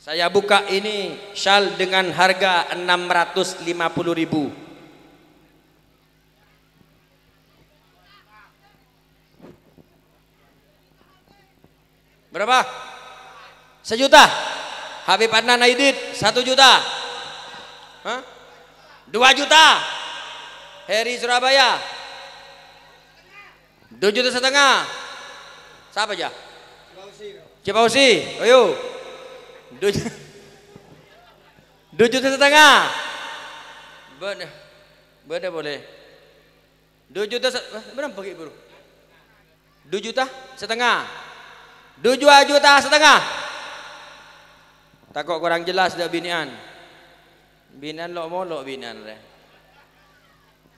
Saya buka ini shal dengan harga 650 ribu. Berapa? Sejuta. Habib Adnan Aidit satu juta. Hah? Dua juta. Heri Surabaya. Dua juta setengah. Siapa aja? Cipausi. Cipausi. Ayo. Dua, dua juta setengah. Beda, beda boleh. Dua juta berapa bro? Dua juta setengah. Dua juta setengah. Takut kurang jelas dah binian. Binian lo molok binian re.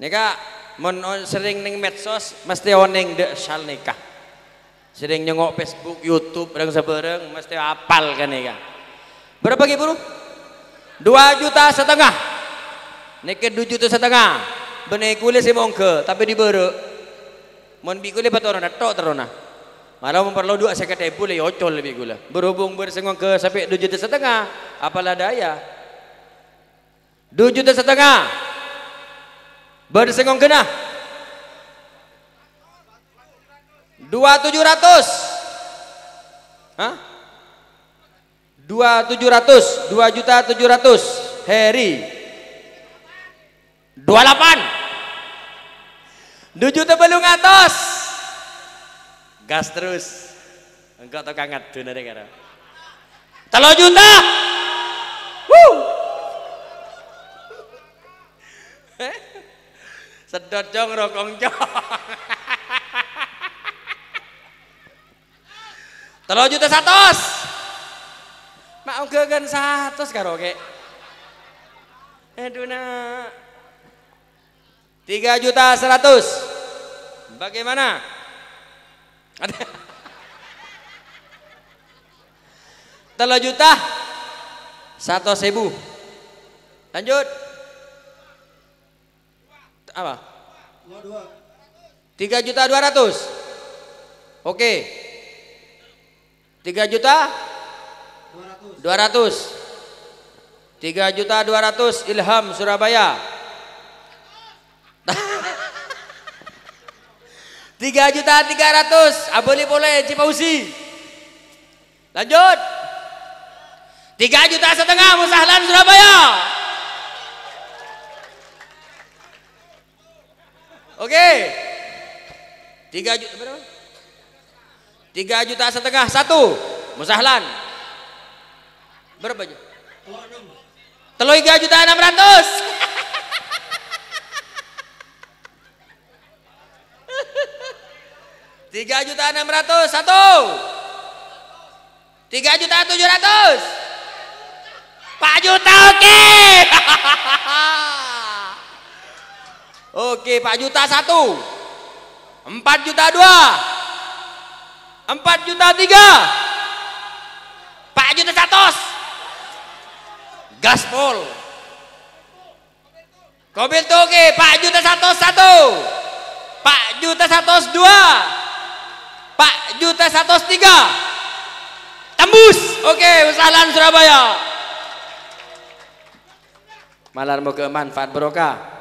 Nika mon sering neng medsos mesti oning de sal nikah. Sering nyengok Facebook, YouTube, bareng sebareng mesti apal kan nikah. Berapa Ki Guru? 2 juta setengah. Niki dua juta setengah. Benih kulit si mongke, tapi dibere. Mon bi kulit pator na tok terona. Malah memperlu dua saya kata boleh le ocol lebih gula. Berhubung bersengong ke sampai dua juta setengah, apalah daya. dua juta setengah. Bersengong kena. 2700. Hah? dua tujuh ratus dua juta tujuh ratus Heri dua delapan tujuh tebelung atas gas terus enggak tau kangat dunia negara telo juta Woo. sedot jong rokong jong telo juta satu Mak uga kan satu sekarang oke. nak. Tiga juta seratus. Bagaimana? Ada. juta satu ribu. Lanjut. Apa? Tiga juta dua ratus. Oke. Tiga juta 200 3 juta 200 Ilham Surabaya 3 juta 300 Aboli boleh Cipausi lanjut 3 juta setengah Musahlan Surabaya oke okay. 3 juta berapa 3 juta setengah satu Musahlan Berapa aja? Telur tiga juta enam ratus. Tiga juta enam ratus satu. Tiga juta tujuh ratus. Pak Juta oke. Okay. oke Pak Juta satu. Empat juta dua. Empat juta tiga. Pak Juta satu gaspol Kobil oke Pak Juta satu satu Pak Juta satu dua Pak Juta satu tiga tembus oke usahalan Surabaya malar moga manfaat berokah